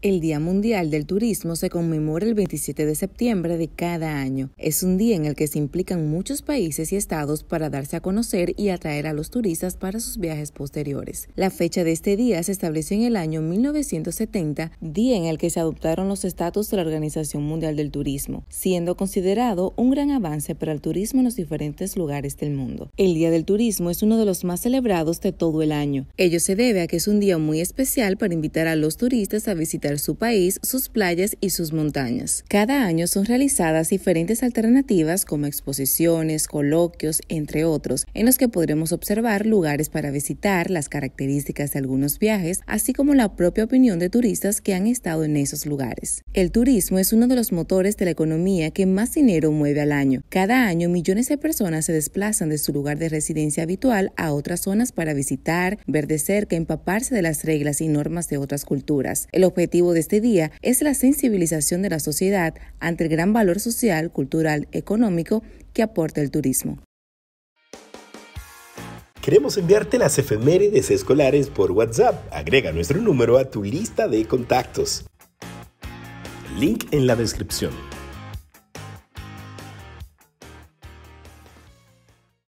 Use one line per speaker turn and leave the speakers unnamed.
El Día Mundial del Turismo se conmemora el 27 de septiembre de cada año. Es un día en el que se implican muchos países y estados para darse a conocer y atraer a los turistas para sus viajes posteriores. La fecha de este día se estableció en el año 1970, día en el que se adoptaron los estatus de la Organización Mundial del Turismo, siendo considerado un gran avance para el turismo en los diferentes lugares del mundo. El Día del Turismo es uno de los más celebrados de todo el año. Ello se debe a que es un día muy especial para invitar a los turistas a visitar su país, sus playas y sus montañas. Cada año son realizadas diferentes alternativas como exposiciones, coloquios, entre otros, en los que podremos observar lugares para visitar, las características de algunos viajes, así como la propia opinión de turistas que han estado en esos lugares. El turismo es uno de los motores de la economía que más dinero mueve al año. Cada año millones de personas se desplazan de su lugar de residencia habitual a otras zonas para visitar, ver de cerca, empaparse de las reglas y normas de otras culturas. El objetivo de este día es la sensibilización de la sociedad ante el gran valor social, cultural, económico que aporta el turismo.
Queremos enviarte las efemérides escolares por WhatsApp. Agrega nuestro número a tu lista de contactos. Link en la descripción.